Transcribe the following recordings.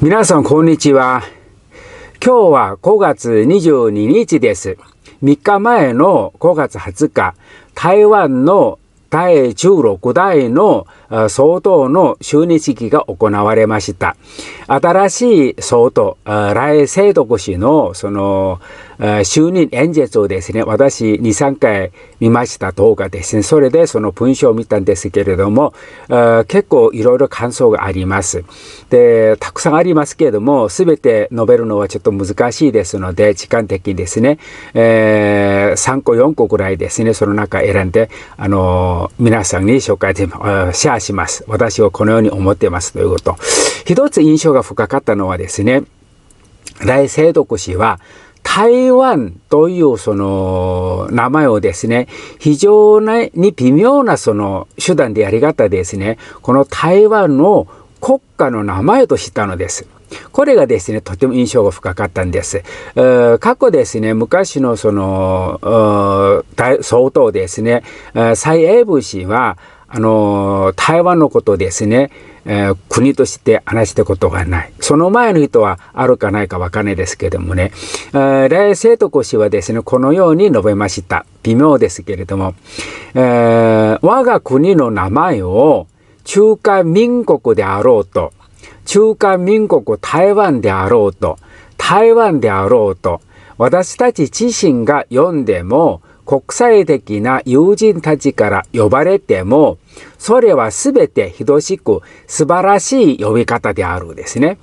皆さん、こんにちは。今日は5月22日です。3日前の5月20日、台湾の第16代の総統の就任式が行われました。新しい総統、来世徳氏のその就任演説をですね、私2、3回見ました動画ですね。それでその文章を見たんですけれども、結構いろいろ感想があります。で、たくさんありますけれども、すべて述べるのはちょっと難しいですので、時間的にですね、えー、3個、4個ぐらいですね、その中選んで、あの皆さんに紹介で、シェアします。私はこのように思っていますということ。一つ印象が深かったのはですね、大聖徳氏は、台湾というその名前をですね、非常に微妙なその手段でやり方ですね、この台湾の国家の名前としたのです。これがですね、とても印象が深かったんです。過去ですね、昔のその、総統ですね、蔡英文氏は、あの、台湾のことですね、えー、国として話したことがない。その前の人はあるかないかわかんないですけどもね、えー、来世徳氏はですね、このように述べました。微妙ですけれども、えー、我が国の名前を中華民国であろうと、中華民国台湾であろうと、台湾であろうと、私たち自身が読んでも国際的な友人たちから呼ばれても、それはすべて等しく素晴らしい呼び方であるですね。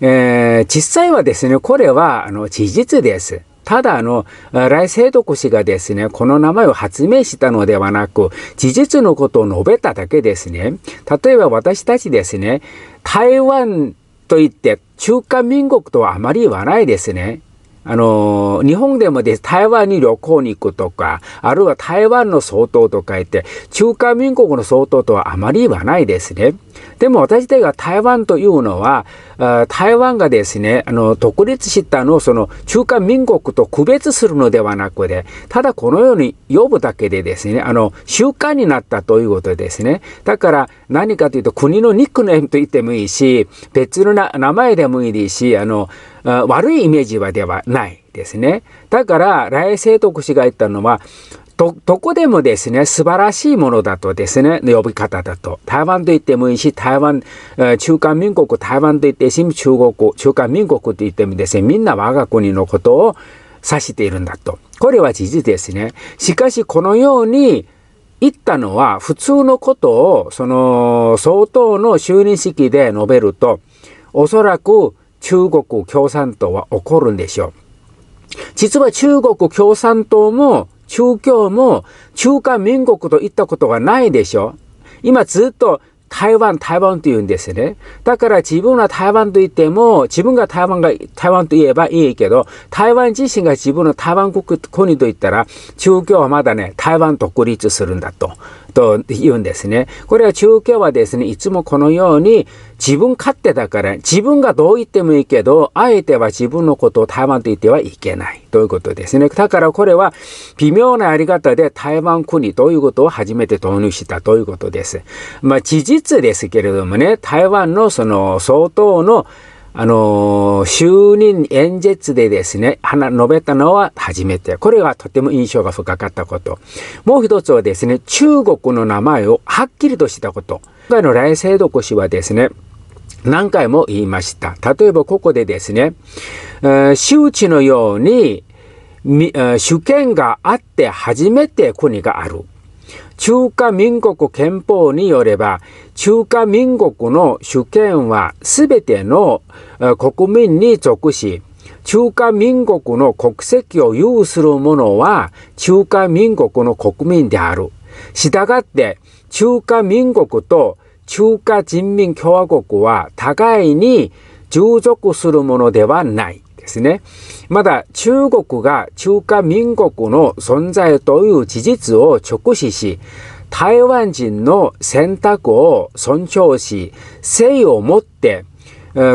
えー、実際はですね、これはあの事実です。ただ、あの、来世徳氏がですね、この名前を発明したのではなく、事実のことを述べただけですね。例えば私たちですね、台湾といって中華民国とはあまり言わないですね。あの日本でもです台湾に旅行に行くとか、あるいは台湾の総統と書いて、中華民国の総統とはあまり言わないですね。でも私たちが台湾というのは、台湾がですね、あの、独立したのをその中華民国と区別するのではなくて、ただこのように呼ぶだけでですね、あの、習慣になったということですね。だから何かというと国のニックネームと言ってもいいし、別の名前でもいいし、あの、悪いイメージはではないですね。だから、来世徳氏が言ったのは、ど、どこでもですね、素晴らしいものだとですね、呼び方だと。台湾と言ってもいいし、台湾、中華民国、台湾と言っていいし、中国、中華民国と言ってもですね、みんな我が国のことを指しているんだと。これは事実ですね。しかし、このように、言ったのは普通のことをその相当の就任式で述べるとおそらく中国共産党は起こるんでしょう。実は中国共産党も中共も中華民国と言ったことがないでしょ今ずっと台湾、台湾と言うんですね。だから自分は台湾と言っても、自分が台湾が、台湾と言えばいいけど、台湾自身が自分の台湾国、国と言ったら、中共はまだね、台湾独立するんだと。と言うんですね。これは中継はですね、いつもこのように自分勝手だから、自分がどう言ってもいいけど、あえては自分のことを台湾と言ってはいけないということですね。だからこれは微妙なやり方で台湾国ということを初めて導入したということです。まあ事実ですけれどもね、台湾のその相当のあの、就任演説でですね、話、述べたのは初めて。これはとても印象が深かったこと。もう一つはですね、中国の名前をはっきりとしたこと。今回の来世独氏はですね、何回も言いました。例えばここでですね、えー、周知のように、主権があって初めて国がある。中華民国憲法によれば、中華民国の主権はすべての国民に属し、中華民国の国籍を有する者は中華民国の国民である。したがって、中華民国と中華人民共和国は互いに従属するものではない。ですね。まだ中国が中華民国の存在という事実を直視し、台湾人の選択を尊重し、誠意を持って、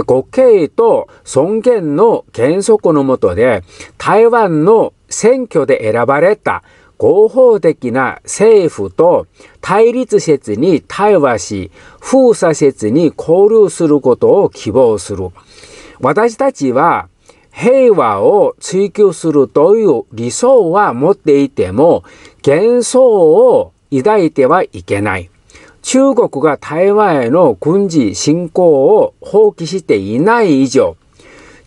国慶と尊厳の原則のもとで、台湾の選挙で選ばれた合法的な政府と対立説に対話し、封鎖説に交流することを希望する。私たちは平和を追求するという理想は持っていても、幻想を抱いてはいけない。中国が台湾への軍事侵攻を放棄していない以上、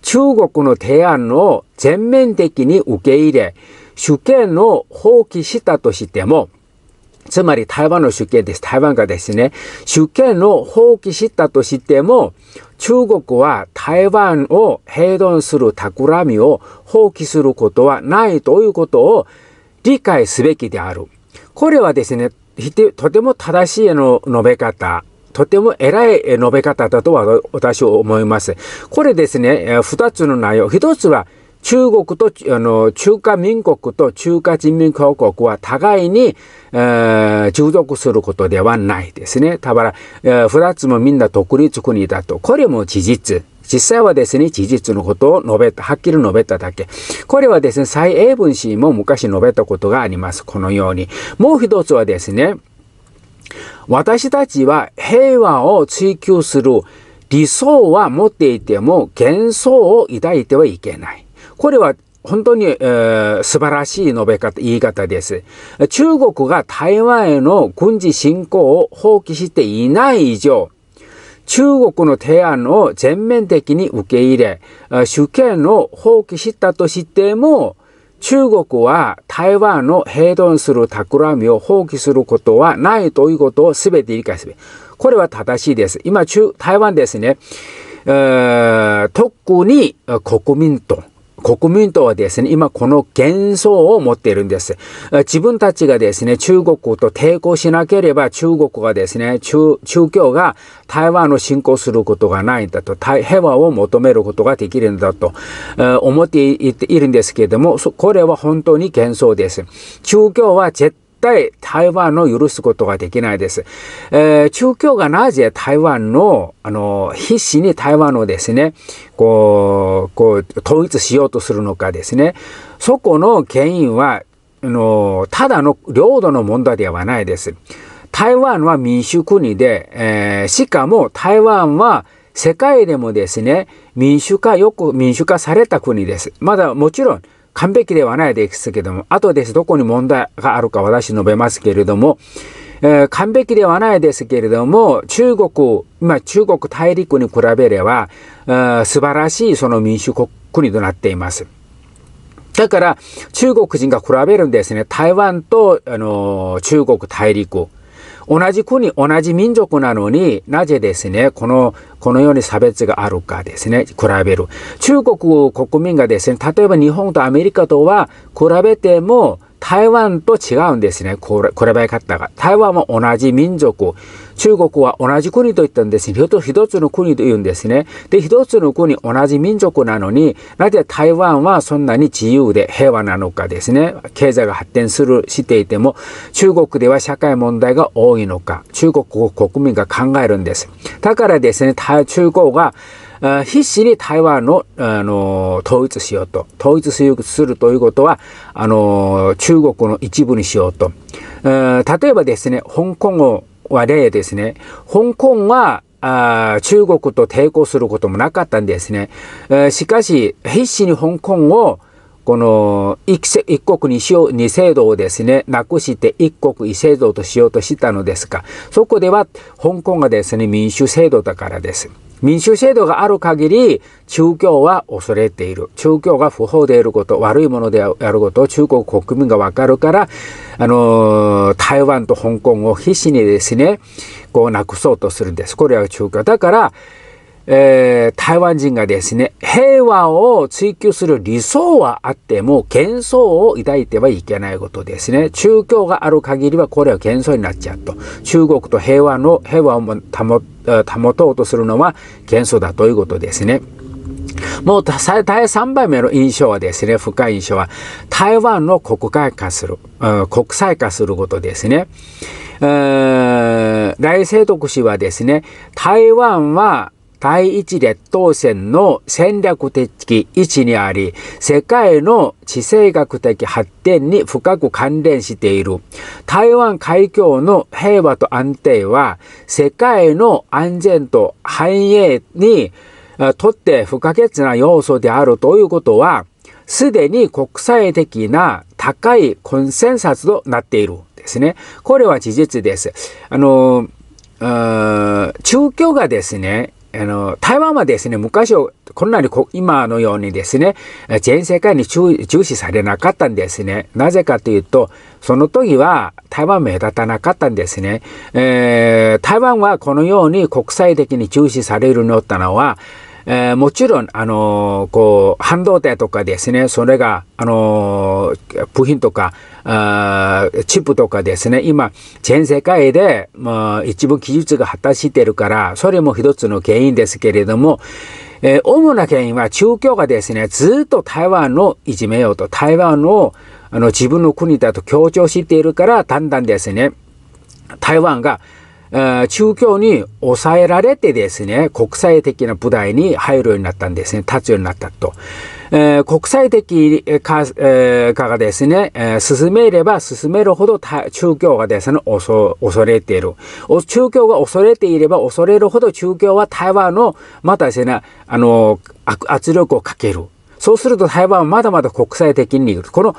中国の提案を全面的に受け入れ、主権を放棄したとしても、つまり台湾の主権です。台湾がですね、主権を放棄したとしても、中国は台湾を併存する企みを放棄することはないということを理解すべきである。これはですね、とても正しいの述べ方とても偉い述べ方だとは私は思います。これですね、二つの内容。一つは中国と、あの、中華民国と中華人民共和国は互いに、えー、従属することではないですね。たばら、えー、二つもみんな独立国だと。これも事実。実際はですね、事実のことを述べた、はっきり述べただけ。これはですね、蔡英文氏も昔述べたことがあります。このように。もう一つはですね、私たちは平和を追求する理想は持っていても幻想を抱いてはいけない。これは本当に、えー、素晴らしい述べ方、言い方です。中国が台湾への軍事侵攻を放棄していない以上、中国の提案を全面的に受け入れ、主権を放棄したとしても、中国は台湾の平存する企みを放棄することはないということを全て理解すべき。これは正しいです。今、中、台湾ですね、えー、特に国民党。国民党はですね、今この幻想を持っているんです。自分たちがですね、中国と抵抗しなければ中国がですね、中、中共が台湾を侵攻することがないんだと、平和を求めることができるんだと、思っているんですけれども、これは本当に幻想です。中共は絶対台湾の許すことができないです。えー、中共がなぜ台湾の、あの、必死に台湾をですね、こう、こう、統一しようとするのかですね、そこの原因は、あの、ただの領土の問題ではないです。台湾は民主国で、えー、しかも台湾は世界でもですね、民主化よく民主化された国です。まだもちろん完璧ではないですけども、あとです、どこに問題があるか私述べますけれども、えー、完璧ではないですけれども、中国、今中国大陸に比べれば、あ素晴らしいその民主国となっています。だから、中国人が比べるんですね。台湾と、あのー、中国大陸。同じ国、同じ民族なのになぜですね、この、このように差別があるかですね、比べる。中国国民がですね、例えば日本とアメリカとは比べても、台湾と違うんですね、比べ方が。台湾も同じ民族、中国は同じ国と言ったんです一つの国と言うんですね。で、一つの国、同じ民族なのに、なぜ台湾はそんなに自由で平和なのかですね。経済が発展する、していても、中国では社会問題が多いのか、中国を国民が考えるんです。だからですね、中国が、必死に台湾の、あの、統一しようと。統一するということは、あの、中国の一部にしようと。例えばですね、香港をはですね。香港はあ中国と抵抗することもなかったんですね。えしかし、必死に香港をこの一国二二制度をですね、なくして一国一制度としようとしたのですが、そこでは香港がですね、民主制度だからです。民主制度がある限り、中共は恐れている。中共が不法でいること、悪いものであることを中国国民がわかるから、あの、台湾と香港を必死にですね、こうなくそうとするんです。これは中共。だから、えー、台湾人がですね、平和を追求する理想はあっても、幻想を抱いてはいけないことですね。宗教がある限りはこれは幻想になっちゃうと。中国と平和の、平和を保保とうとするのは幻想だということですね。もう、第3番目の印象はですね、深い印象は、台湾の国会化する、うん、国際化することですね。えー、来世徳氏はですね、台湾は、第一列島線の戦略的位置にあり、世界の地政学的発展に深く関連している。台湾海峡の平和と安定は、世界の安全と繁栄にとって不可欠な要素であるということは、すでに国際的な高いコンセンサスとなっているですね。これは事実です。あの、中共がですね、あの、台湾はですね、昔はこんなに今のようにですね、全世界に重視されなかったんですね。なぜかというと、その時は台湾目立たなかったんですね。えー、台湾はこのように国際的に重視されるのったのは、えー、もちろん、あのー、こう、半導体とかですね、それが、あのー、部品とか、あチップとかですね、今、全世界で、まあ、一部技術が果たしてるから、それも一つの原因ですけれども、えー、主な原因は中共がですね、ずっと台湾のいじめようと、台湾をあの自分の国だと強調しているから、だんだんですね、台湾が中共に抑えられてですね、国際的な舞台に入るようになったんですね、立つようになったと。えー、国際的化,、えー、がですね、えー、進めれば進めるほど中共がですね、恐れている。中共が恐れていれば恐れるほど中共は台湾の、またですね、あの、圧力をかける。そうすると台湾はまだまだ国際的にいる。この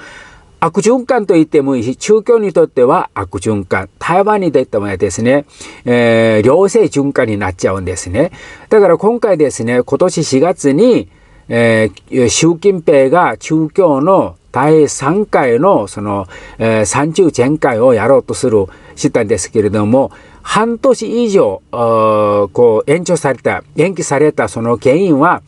悪循環と言ってもいいし、中共にとっては悪循環、台湾にとってもですね、えー、良性循環になっちゃうんですね。だから今回ですね、今年4月に、えー、習近平が中共の第3回のその、えー、三中全会をやろうとする、したんですけれども、半年以上、こう、延長された、延期されたその原因は、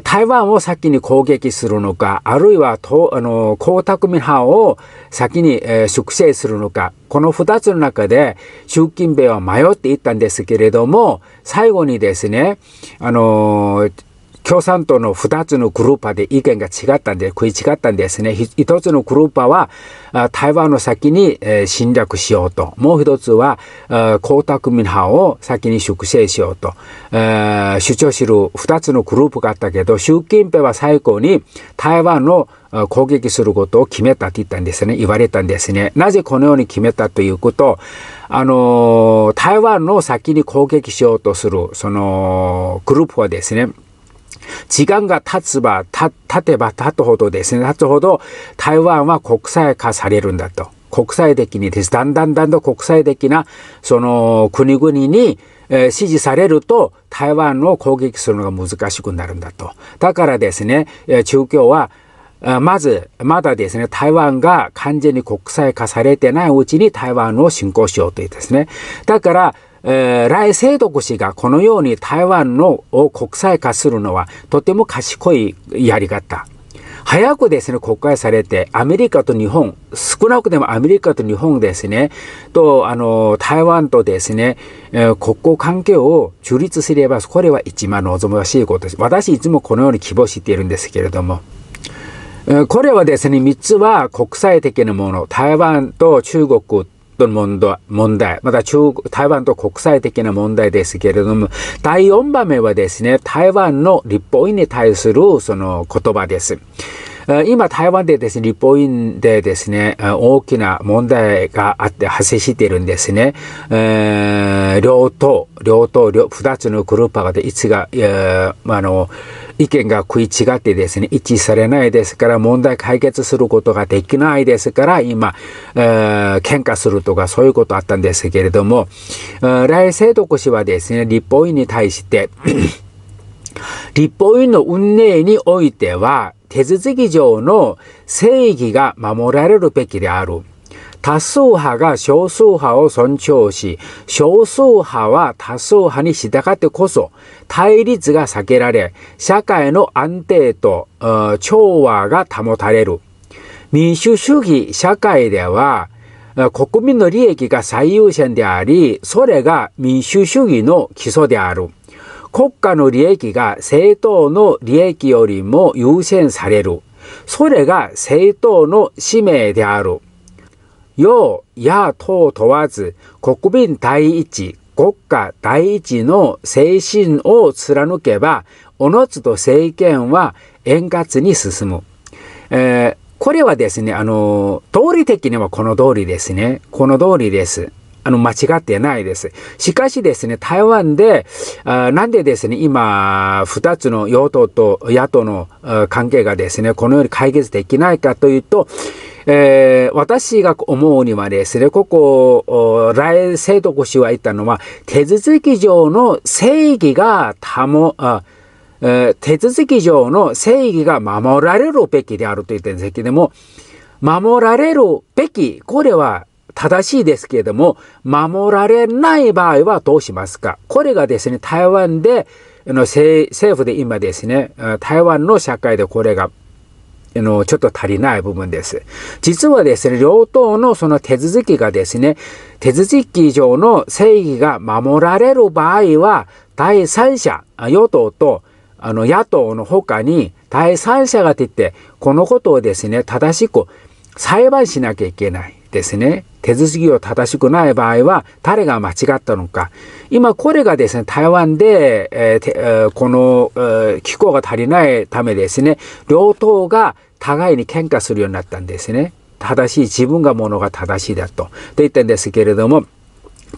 台湾を先に攻撃するのか、あるいは、あの、江沢民派を先に、えー、粛清するのか、この二つの中で、習近平は迷っていったんですけれども、最後にですね、あのー共産党の2つのグループで意見が違ったんで、食い違ったんですね。1つのグループは、台湾の先に侵略しようと。もう1つは、江沢民派を先に粛清しようと。主張する2つのグループがあったけど、習近平は最後に台湾の攻撃することを決めたって言ったんですね。言われたんですね。なぜこのように決めたということ、あの、台湾の先に攻撃しようとする、その、グループはですね、時間が経つば、経てば経つほどですね、経つほど台湾は国際化されるんだと。国際的にです。だんだんだんだん国際的な、その国々に、え支持されると台湾を攻撃するのが難しくなるんだと。だからですね、え中共は、まず、まだですね、台湾が完全に国際化されてないうちに台湾を侵攻しようというですね。だから、えー、来清徳氏がこのように台湾のを国際化するのはとても賢いやり方。早くですね、国会されて、アメリカと日本、少なくてもアメリカと日本ですね、と、あの、台湾とですね、えー、国交関係を樹立すれば、これは一番望ましいことです。私いつもこのように希望しているんですけれども。これはですね、三つは国際的なもの、台湾と中国との問題、問題、また中国、台湾と国際的な問題ですけれども、第4番目はですね、台湾の立法院に対するその言葉です。今、台湾でですね、立法院でですね、大きな問題があって発生しているんですね。えー、両党、両党、両二つのグループが、で、いつが、えー、あの、意見が食い違ってですね、一致されないですから、問題解決することができないですから、今、えー、喧嘩するとか、そういうことあったんですけれども、来世徳氏はですね、立法院に対して立法院の運営においては、手続き上の正義が守られるべきである。多数派が少数派を尊重し、少数派は多数派に従ってこそ、対立が避けられ、社会の安定と調和が保たれる。民主主義社会では、国民の利益が最優先であり、それが民主主義の基礎である。国家の利益が政党の利益よりも優先される。それが政党の使命である。要、や党問わず、国民第一、国家第一の精神を貫けば、おのずと政権は円滑に進む。えー、これはですね、あの、道理的にはこの通りですね。この通りです。あの、間違ってないです。しかしですね、台湾で、あなんでですね、今、二つの与党と野党の関係がですね、このように解決できないかというと、えー、私が思うにはですね、ここ、来世徳氏は言ったのは、手続き上の正義が保、あ手続き上の正義が守られるべきであると言ってるんですけども、守られるべき、これは正しいですけれども、守られない場合はどうしますかこれがですね、台湾で、あの政府で今ですね、台湾の社会でこれがあの、ちょっと足りない部分です。実はですね、両党のその手続きがですね、手続き上の正義が守られる場合は、第三者、与党と、あの、野党の他に、第三者が出て、このことをですね、正しく裁判しなきゃいけない。ですね、手続きを正しくない場合は、誰が間違ったのか。今、これがですね、台湾で、えー、この、えー、機構が足りないためですね、両党が互いに喧嘩するようになったんですね。正しい、自分がものが正しいだと。と言ったんですけれども、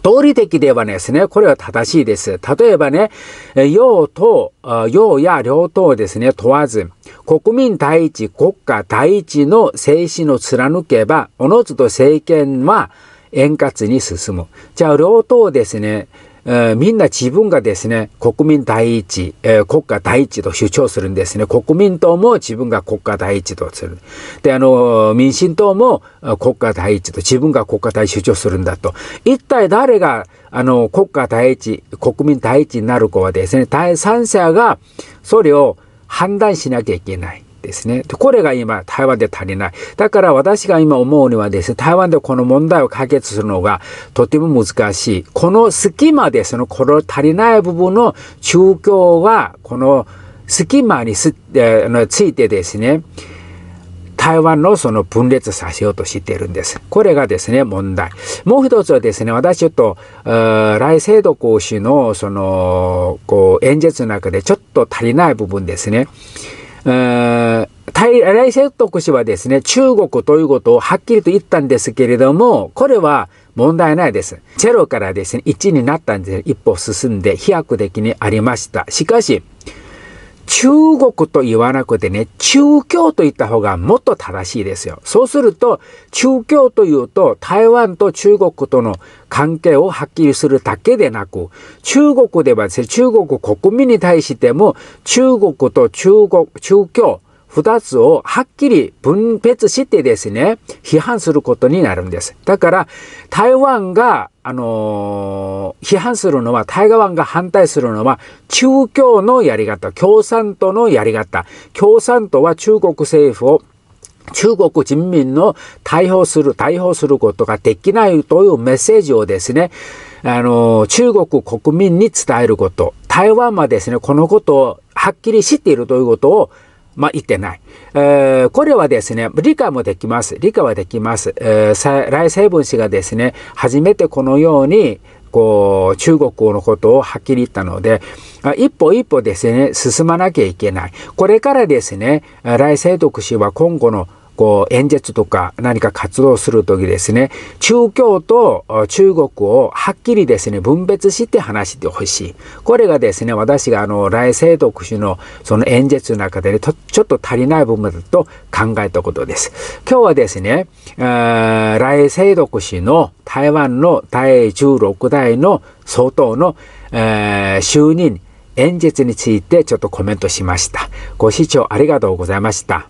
道理的ではですね、これは正しいです。例えばね、用と、用や両党ですね、問わず、国民第一、国家第一の精神を貫けば、おのずと政権は円滑に進む。じゃあ、両党ですね、えー、みんな自分がですね、国民第一、えー、国家第一と主張するんですね。国民党も自分が国家第一とする。で、あの、民進党も国家第一と自分が国家第一主張するんだと。一体誰が、あの、国家第一、国民第一になるかはですね、第三者がそれを判断しなきゃいけない。ですね。で、これが今、台湾で足りない。だから私が今思うにはですね、台湾でこの問題を解決するのがとても難しい。この隙間で、その、この足りない部分の中共は、この隙間にす、えー、ついてですね、台湾のその分裂させようとしているんです。これがですね、問題。もう一つはですね、私ちょっと、来聖度講師のその、こう、演説の中でちょっと足りない部分ですね。来世徳氏はですね、中国ということをはっきりと言ったんですけれども、これは問題ないです。ェロからですね、1になったんです。一歩進んで飛躍的にありました。しかし、中国と言わなくてね、中共と言った方がもっと正しいですよ。そうすると、中共というと、台湾と中国との関係をはっきりするだけでなく、中国ではですね、中国国民に対しても、中国と中国、中共、2つをはっきり分別してですね、批判することになるんです。だから、台湾が、あのー、批判するのは、台湾が反対するのは、中共のやり方、共産党のやり方。共産党は中国政府を中国人民の逮捕する、逮捕することができないというメッセージをですね、あの、中国国民に伝えること、台湾はですね、このことをはっきり知っているということをまあ、言ってない。えー、これはですね、理解もできます。理解はできます。えー、来成分子がですね、初めてこのように、こう、中国のことをはっきり言ったので、一歩一歩ですね、進まなきゃいけない。これからですね、来世徳氏は今後のこう、演説とか何か活動するときですね、中共と中国をはっきりですね、分別して話してほしい。これがですね、私があの、来世特使のその演説の中でね、ちょっと足りない部分だと考えたことです。今日はですね、来世特使の台湾の第16代の総統の、えー、就任演説についてちょっとコメントしました。ご視聴ありがとうございました。